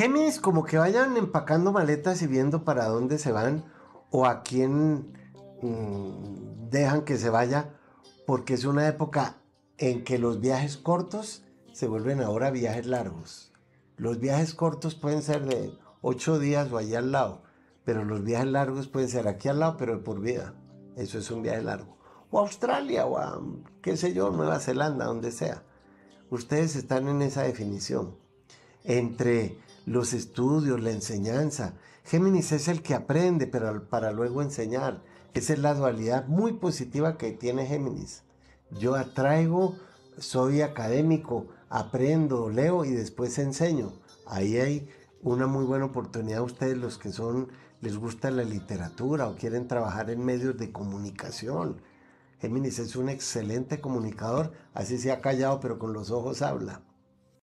Géminis como que vayan empacando maletas y viendo para dónde se van o a quién mm, dejan que se vaya, porque es una época en que los viajes cortos se vuelven ahora viajes largos. Los viajes cortos pueden ser de ocho días o allá al lado, pero los viajes largos pueden ser aquí al lado, pero por vida. Eso es un viaje largo. O a Australia, o a, qué sé yo, Nueva Zelanda, donde sea. Ustedes están en esa definición entre los estudios, la enseñanza. Géminis es el que aprende pero para luego enseñar. Esa es la dualidad muy positiva que tiene Géminis. Yo atraigo, soy académico, aprendo, leo y después enseño. Ahí hay una muy buena oportunidad ustedes los que son les gusta la literatura o quieren trabajar en medios de comunicación. Géminis es un excelente comunicador, así se ha callado pero con los ojos habla.